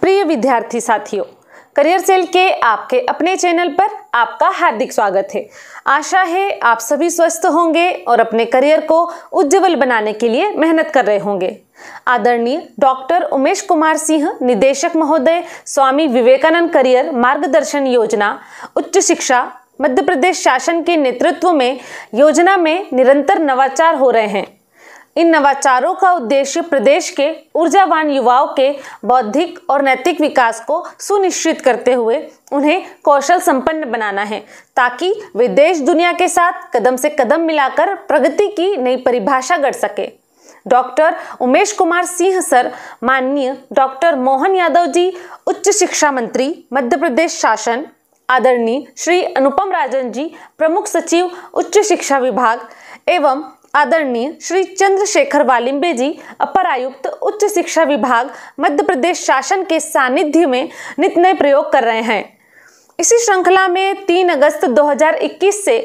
प्रिय विद्यार्थी साथियों करियर सेल के आपके अपने चैनल पर आपका हार्दिक स्वागत है आशा है आप सभी स्वस्थ होंगे और अपने करियर को उज्जवल बनाने के लिए मेहनत कर रहे होंगे आदरणीय डॉक्टर उमेश कुमार सिंह निदेशक महोदय स्वामी विवेकानंद करियर मार्गदर्शन योजना उच्च शिक्षा मध्य प्रदेश शासन के नेतृत्व में योजना में निरंतर नवाचार हो रहे हैं इन नवाचारों का उद्देश्य प्रदेश के ऊर्जावान युवाओं के बौद्धिक और नैतिक विकास को सुनिश्चित करते हुए उन्हें कौशल संपन्न बनाना है ताकि वे देश दुनिया के साथ कदम से कदम मिलाकर प्रगति की नई परिभाषा गढ़ सके डॉक्टर उमेश कुमार सिंह सर माननीय डॉक्टर मोहन यादव जी उच्च शिक्षा मंत्री मध्य प्रदेश शासन आदरणीय श्री अनुपम राजन जी प्रमुख सचिव उच्च शिक्षा विभाग एवं आदरणीय श्री चंद्रशेखर वालिम्बे जी अपर आयुक्त उच्च शिक्षा विभाग मध्य प्रदेश शासन के सानिध्य में नित नए प्रयोग कर रहे हैं इसी श्रृंखला में 3 अगस्त 2021 से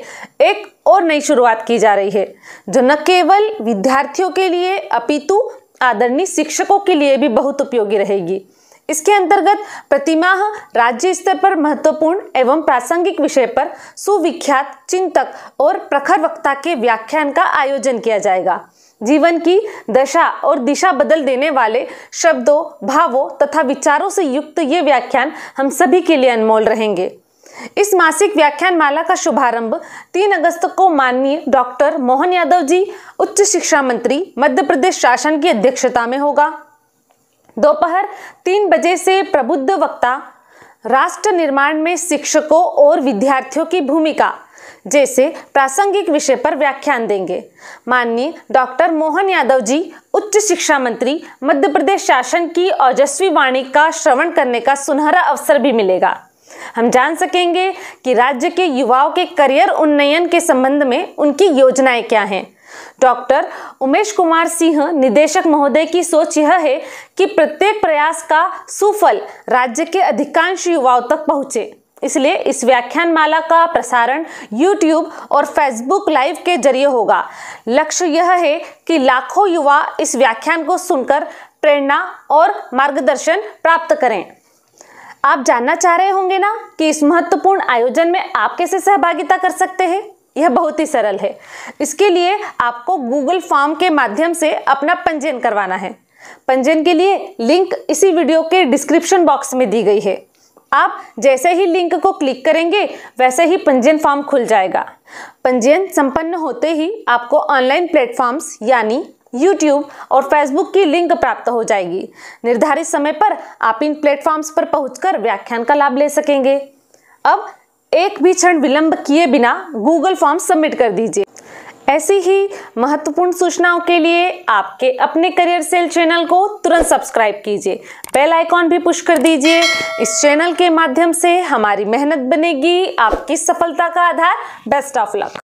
एक और नई शुरुआत की जा रही है जो न केवल विद्यार्थियों के लिए अपितु आदरणीय शिक्षकों के लिए भी बहुत उपयोगी रहेगी इसके अंतर्गत प्रतिमाह राज्य स्तर पर महत्वपूर्ण एवं प्रासंगिक विषय पर सुविख्यात चिंतक और प्रखर वक्ता के व्याख्यान का आयोजन किया जाएगा जीवन की दशा और दिशा बदल देने वाले शब्दों भावों तथा विचारों से युक्त ये व्याख्यान हम सभी के लिए अनमोल रहेंगे इस मासिक व्याख्यान माला का शुभारंभ 3 अगस्त को माननीय डॉक्टर मोहन यादव जी उच्च शिक्षा मंत्री मध्य प्रदेश शासन की अध्यक्षता में होगा दोपहर तीन बजे से प्रबुद्ध वक्ता राष्ट्र निर्माण में शिक्षकों और विद्यार्थियों की भूमिका जैसे प्रासंगिक विषय पर व्याख्यान देंगे माननीय डॉक्टर मोहन यादव जी उच्च शिक्षा मंत्री मध्य प्रदेश शासन की ओजस्वी वाणी का श्रवण करने का सुनहरा अवसर भी मिलेगा हम जान सकेंगे कि राज्य के युवाओं के करियर उन्नयन के संबंध में उनकी योजनाएं क्या हैं डॉक्टर उमेश कुमार सिंह निदेशक महोदय की सोच यह है कि प्रत्येक प्रयास का सुफल राज्य के अधिकांश युवाओं तक पहुंचे इसलिए इस व्याख्यान माला का प्रसारण YouTube और Facebook लाइव के जरिए होगा लक्ष्य यह है कि लाखों युवा इस व्याख्यान को सुनकर प्रेरणा और मार्गदर्शन प्राप्त करें आप जानना चाह रहे होंगे ना कि इस महत्वपूर्ण आयोजन में आप कैसे सहभागिता कर सकते हैं यह बहुत ही सरल है इसके लिए आपको गूगल फॉर्म के माध्यम से अपना पंजीयन करवाना है पंजीयन के लिए लिंक इसी वीडियो के डिस्क्रिप्शन बॉक्स में दी गई है आप जैसे ही लिंक को क्लिक करेंगे वैसे ही पंजीयन फॉर्म खुल जाएगा पंजीयन संपन्न होते ही आपको ऑनलाइन प्लेटफॉर्म्स यानी यूट्यूब और फेसबुक की लिंक प्राप्त हो जाएगी निर्धारित समय पर आप इन प्लेटफॉर्म्स पर पहुंचकर व्याख्यान का लाभ ले सकेंगे अब एक भी क्षण विलंब किए बिना गूगल फॉर्म सबमिट कर दीजिए ऐसी ही महत्वपूर्ण सूचनाओं के लिए आपके अपने करियर सेल चैनल को तुरंत सब्सक्राइब कीजिए बेल आइकॉन भी पुश कर दीजिए इस चैनल के माध्यम से हमारी मेहनत बनेगी आपकी सफलता का आधार बेस्ट ऑफ लक